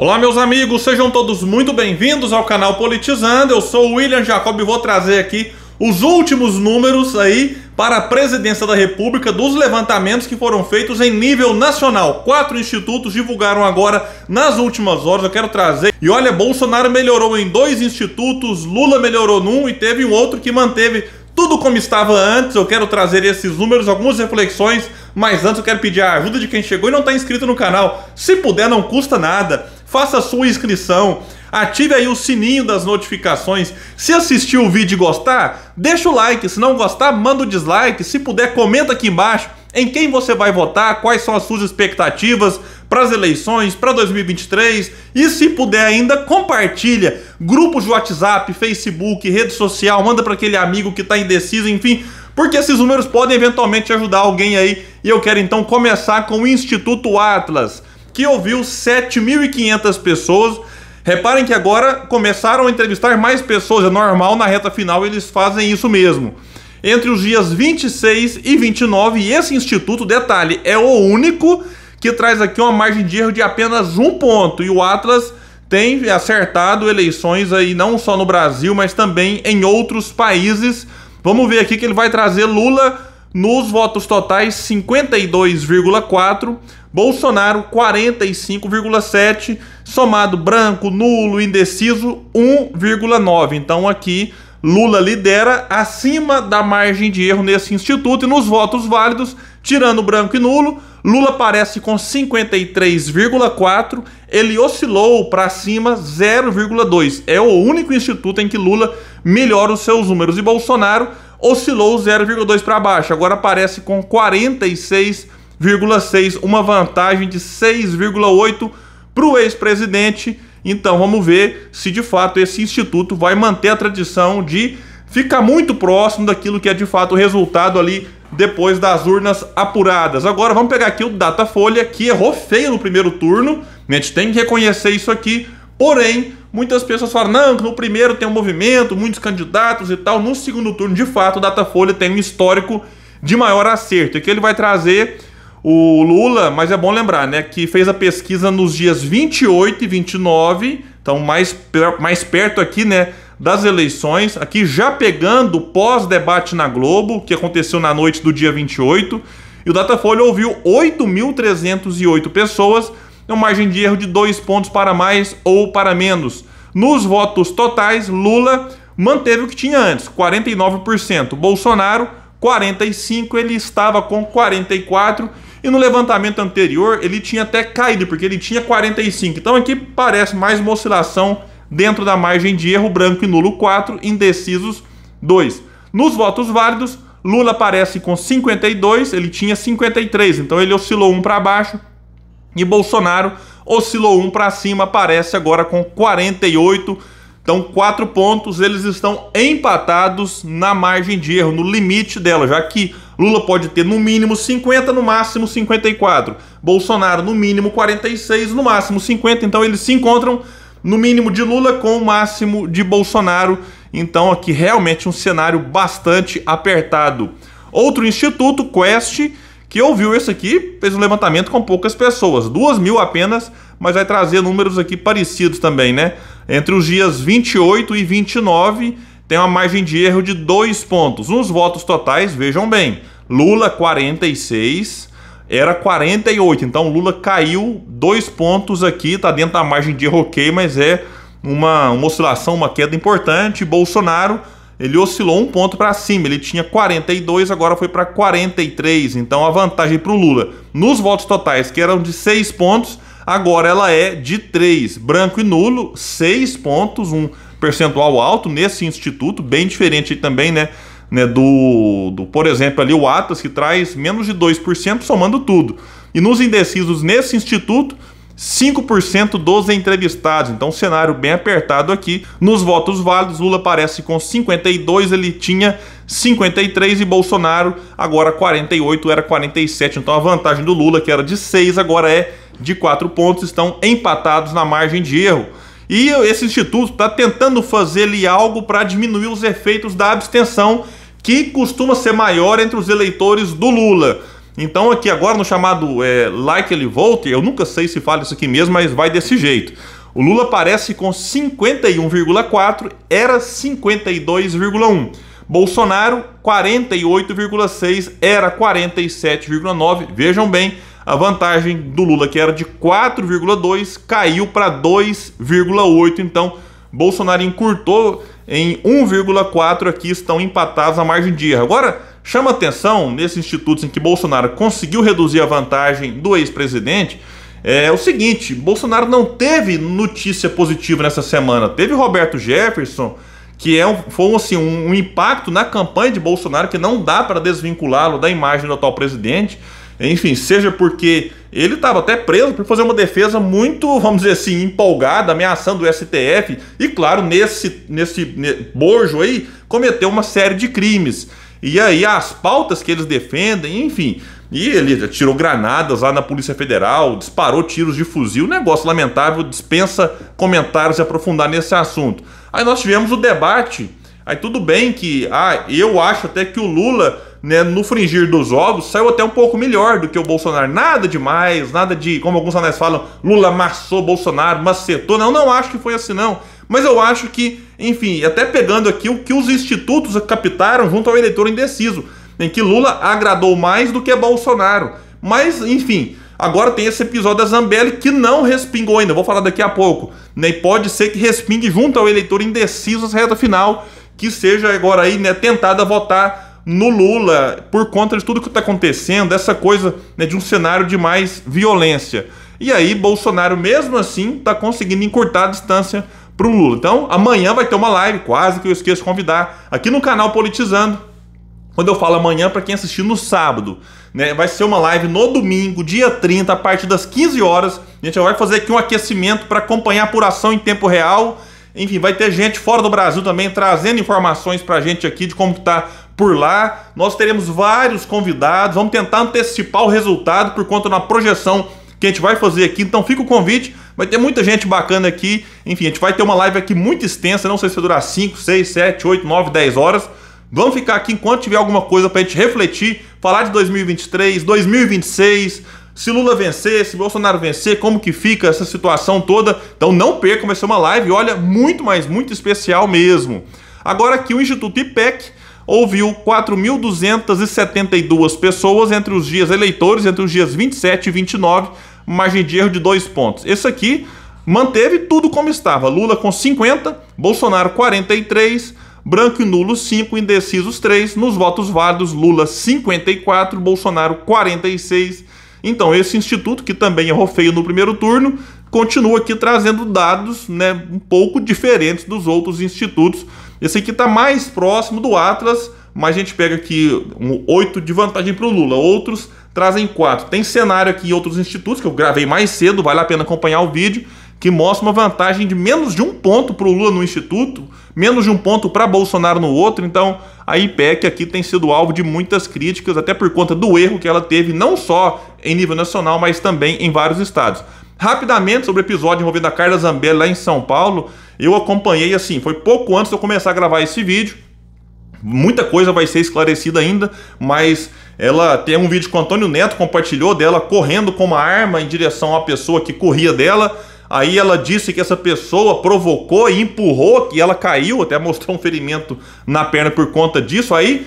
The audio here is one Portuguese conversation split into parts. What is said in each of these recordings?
Olá, meus amigos, sejam todos muito bem-vindos ao canal Politizando. Eu sou o William Jacob e vou trazer aqui os últimos números aí para a presidência da República dos levantamentos que foram feitos em nível nacional. Quatro institutos divulgaram agora nas últimas horas. Eu quero trazer. E olha, Bolsonaro melhorou em dois institutos, Lula melhorou num e teve um outro que manteve tudo como estava antes. Eu quero trazer esses números, algumas reflexões, mas antes eu quero pedir a ajuda de quem chegou e não está inscrito no canal. Se puder, não custa nada faça sua inscrição, ative aí o sininho das notificações. Se assistiu o vídeo e gostar, deixa o like. Se não gostar, manda o dislike. Se puder, comenta aqui embaixo em quem você vai votar, quais são as suas expectativas para as eleições, para 2023 e se puder ainda compartilha grupos de WhatsApp, Facebook, rede social, manda para aquele amigo que está indeciso, enfim, porque esses números podem eventualmente ajudar alguém aí. E eu quero então começar com o Instituto Atlas que ouviu 7.500 pessoas. Reparem que agora começaram a entrevistar mais pessoas, é normal, na reta final eles fazem isso mesmo. Entre os dias 26 e 29, e esse instituto, detalhe, é o único que traz aqui uma margem de erro de apenas um ponto. E o Atlas tem acertado eleições aí não só no Brasil, mas também em outros países. Vamos ver aqui que ele vai trazer Lula nos votos totais, 52,4%, Bolsonaro 45,7%, somado branco, nulo, indeciso 1,9%. Então aqui Lula lidera acima da margem de erro nesse instituto e nos votos válidos, tirando branco e nulo, Lula aparece com 53,4, ele oscilou para cima 0,2. É o único instituto em que Lula melhora os seus números e Bolsonaro oscilou 0,2 para baixo, agora aparece com 46,6, uma vantagem de 6,8 para o ex-presidente. Então vamos ver se de fato esse instituto vai manter a tradição de ficar muito próximo daquilo que é de fato o resultado ali depois das urnas apuradas. Agora vamos pegar aqui o Datafolha que errou feio no primeiro turno, a gente tem que reconhecer isso aqui, porém Muitas pessoas falam, não, que no primeiro tem um movimento, muitos candidatos e tal. No segundo turno, de fato, o Datafolha tem um histórico de maior acerto. E que ele vai trazer o Lula, mas é bom lembrar, né, que fez a pesquisa nos dias 28 e 29, então mais, mais perto aqui, né, das eleições, aqui já pegando pós-debate na Globo, que aconteceu na noite do dia 28, e o Datafolha ouviu 8.308 pessoas, é uma margem de erro de dois pontos para mais ou para menos. Nos votos totais, Lula manteve o que tinha antes, 49%. Bolsonaro, 45%. Ele estava com 44%. E no levantamento anterior, ele tinha até caído, porque ele tinha 45%. Então aqui parece mais uma oscilação dentro da margem de erro, branco e nulo 4, indecisos 2. Nos votos válidos, Lula aparece com 52, ele tinha 53, então ele oscilou um para baixo, e Bolsonaro oscilou um para cima, aparece agora com 48. Então, quatro pontos, eles estão empatados na margem de erro, no limite dela, já que Lula pode ter no mínimo 50, no máximo 54. Bolsonaro no mínimo 46, no máximo 50. Então, eles se encontram no mínimo de Lula com o máximo de Bolsonaro. Então, aqui realmente um cenário bastante apertado. Outro instituto, Quest, que ouviu isso aqui, fez um levantamento com poucas pessoas, duas mil apenas, mas vai trazer números aqui parecidos também, né? Entre os dias 28 e 29 tem uma margem de erro de dois pontos. Nos votos totais, vejam bem, Lula 46, era 48, então Lula caiu dois pontos aqui, tá dentro da margem de erro ok, mas é uma, uma oscilação, uma queda importante. Bolsonaro ele oscilou um ponto para cima. Ele tinha 42, agora foi para 43. Então a vantagem para o Lula nos votos totais, que eram de 6 pontos, agora ela é de 3. Branco e nulo, 6 pontos, um percentual alto nesse instituto, bem diferente também, né? Né, do, do, por exemplo, ali o Atas, que traz menos de 2%, somando tudo. E nos indecisos nesse instituto, 5% dos entrevistados. Então, cenário bem apertado aqui. Nos votos válidos, Lula aparece com 52, ele tinha 53 e Bolsonaro agora 48, era 47. Então, a vantagem do Lula, que era de 6, agora é de 4 pontos, estão empatados na margem de erro. E esse instituto está tentando fazer ali algo para diminuir os efeitos da abstenção, que costuma ser maior entre os eleitores do Lula. Então aqui agora no chamado é, likely vote, eu nunca sei se fala isso aqui mesmo, mas vai desse jeito. O Lula aparece com 51,4, era 52,1. Bolsonaro 48,6, era 47,9. Vejam bem, a vantagem do Lula, que era de 4,2, caiu para 2,8. Então, Bolsonaro encurtou em 1,4 aqui estão empatados a margem de erro. Agora, Chama atenção, nesses institutos em que Bolsonaro conseguiu reduzir a vantagem do ex-presidente, é o seguinte: Bolsonaro não teve notícia positiva nessa semana. Teve Roberto Jefferson, que é um, foi assim, um, um impacto na campanha de Bolsonaro que não dá para desvinculá-lo da imagem do atual presidente. Enfim, seja porque ele estava até preso por fazer uma defesa muito, vamos dizer assim, empolgada, ameaçando o STF, e claro, nesse, nesse borjo aí, cometeu uma série de crimes. E aí as pautas que eles defendem, enfim. E ele tirou granadas lá na Polícia Federal, disparou tiros de fuzil, negócio lamentável, dispensa comentários e aprofundar nesse assunto. Aí nós tivemos o debate. Aí tudo bem que, ah, eu acho até que o Lula, né, no fringir dos ovos, saiu até um pouco melhor do que o Bolsonaro. Nada demais, nada de, como alguns analistas falam, Lula amassou Bolsonaro, macetou. Não, não acho que foi assim não. Mas eu acho que, enfim, até pegando aqui o que os institutos captaram junto ao eleitor indeciso, em que Lula agradou mais do que Bolsonaro. Mas, enfim, agora tem esse episódio da Zambelli que não respingou ainda, vou falar daqui a pouco. Né? E pode ser que respingue junto ao eleitor indeciso essa reta final, que seja agora aí né, tentada votar no Lula por conta de tudo que está acontecendo, essa coisa né, de um cenário de mais violência. E aí, Bolsonaro, mesmo assim, está conseguindo encurtar a distância pro Lula. Então, amanhã vai ter uma live, quase que eu esqueço de convidar, aqui no canal Politizando. Quando eu falo amanhã, para quem assistir no sábado, né? Vai ser uma live no domingo, dia 30, a partir das 15 horas. A gente vai fazer aqui um aquecimento para acompanhar a apuração em tempo real. Enfim, vai ter gente fora do Brasil também trazendo informações para a gente aqui de como está por lá. Nós teremos vários convidados, vamos tentar antecipar o resultado por conta da projeção que a gente vai fazer aqui. Então fica o convite, vai ter muita gente bacana aqui. Enfim, a gente vai ter uma live aqui muito extensa, não sei se vai durar 5, 6, 7, 8, 9, 10 horas. Vamos ficar aqui enquanto tiver alguma coisa para a gente refletir, falar de 2023, 2026, se Lula vencer, se Bolsonaro vencer, como que fica essa situação toda. Então não percam, vai ser uma live, olha, muito, mas muito especial mesmo. Agora aqui o Instituto IPEC ouviu 4.272 pessoas entre os dias eleitores, entre os dias 27 e 29, margem de erro de dois pontos. Esse aqui manteve tudo como estava. Lula com 50, Bolsonaro 43, branco e nulo 5, indecisos 3. Nos votos válidos, Lula 54, Bolsonaro 46. Então, esse instituto, que também errou feio no primeiro turno, continua aqui trazendo dados né, um pouco diferentes dos outros institutos. Esse aqui está mais próximo do Atlas, mas a gente pega aqui um 8 de vantagem para o Lula. Outros trazem quatro. Tem cenário aqui em outros institutos, que eu gravei mais cedo, vale a pena acompanhar o vídeo, que mostra uma vantagem de menos de um ponto para o Lula no instituto, menos de um ponto para Bolsonaro no outro. Então, a IPEC aqui tem sido alvo de muitas críticas, até por conta do erro que ela teve, não só em nível nacional, mas também em vários estados. Rapidamente sobre o episódio envolvendo a Carla Zambelli lá em São Paulo, eu acompanhei assim, foi pouco antes de eu começar a gravar esse vídeo. Muita coisa vai ser esclarecida ainda, mas ela tem um vídeo que o Antônio Neto compartilhou dela correndo com uma arma em direção à pessoa que corria dela. Aí ela disse que essa pessoa provocou e empurrou, que ela caiu, até mostrou um ferimento na perna por conta disso. Aí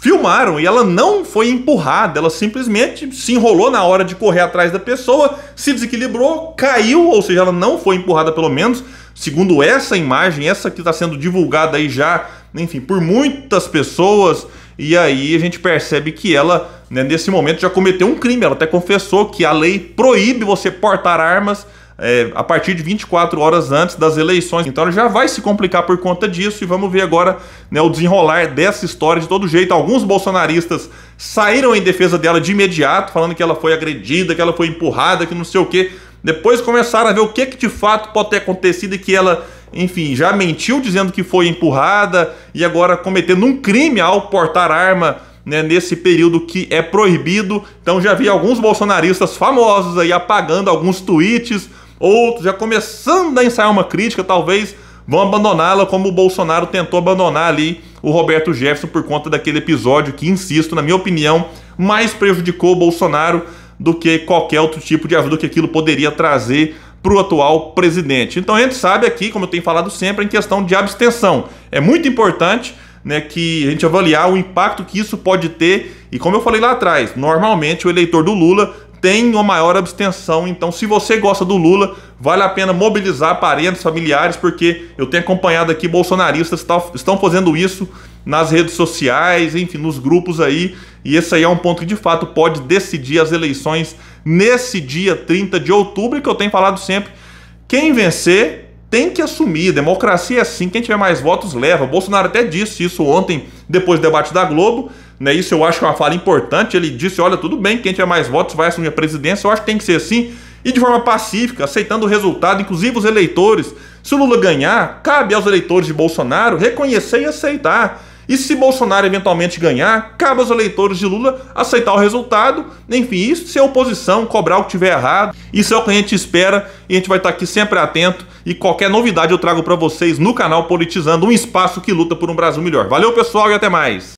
filmaram e ela não foi empurrada, ela simplesmente se enrolou na hora de correr atrás da pessoa, se desequilibrou, caiu, ou seja, ela não foi empurrada pelo menos, segundo essa imagem, essa que está sendo divulgada aí já, enfim, por muitas pessoas. E aí a gente percebe que ela, né, nesse momento, já cometeu um crime. Ela até confessou que a lei proíbe você portar armas é, a partir de 24 horas antes das eleições. Então ela já vai se complicar por conta disso e vamos ver agora né, o desenrolar dessa história de todo jeito. Alguns bolsonaristas saíram em defesa dela de imediato, falando que ela foi agredida, que ela foi empurrada, que não sei o quê. Depois começaram a ver o que, que de fato pode ter acontecido e que ela, enfim, já mentiu dizendo que foi empurrada e agora cometendo um crime ao portar arma né, nesse período que é proibido. Então já vi alguns bolsonaristas famosos aí apagando alguns tweets, outros já começando a ensaiar uma crítica, talvez vão abandoná-la como o Bolsonaro tentou abandonar ali o Roberto Jefferson por conta daquele episódio que, insisto, na minha opinião, mais prejudicou o Bolsonaro do que qualquer outro tipo de ajuda que aquilo poderia trazer para o atual presidente. Então a gente sabe aqui, como eu tenho falado sempre, em questão de abstenção. É muito importante né, que a gente avaliar o impacto que isso pode ter. E como eu falei lá atrás, normalmente o eleitor do Lula tem uma maior abstenção. Então, se você gosta do Lula, vale a pena mobilizar parentes, familiares, porque eu tenho acompanhado aqui bolsonaristas estão fazendo isso nas redes sociais, enfim, nos grupos aí. E esse aí é um ponto que de fato pode decidir as eleições nesse dia 30 de outubro, que eu tenho falado sempre. Quem vencer tem que assumir. Democracia é assim, quem tiver mais votos leva. O Bolsonaro até disse isso ontem, depois do debate da Globo. Né? Isso eu acho que é uma fala importante. Ele disse: olha, tudo bem, quem tiver mais votos vai assumir a presidência. Eu acho que tem que ser assim. E de forma pacífica, aceitando o resultado, inclusive os eleitores. Se o Lula ganhar, cabe aos eleitores de Bolsonaro reconhecer e aceitar e se Bolsonaro eventualmente ganhar, cabe aos eleitores de Lula aceitar o resultado, enfim, isso ser oposição, cobrar o que tiver errado. Isso é o que a gente espera e a gente vai estar aqui sempre atento. E qualquer novidade eu trago para vocês no canal Politizando, um espaço que luta por um Brasil melhor. Valeu, pessoal, e até mais!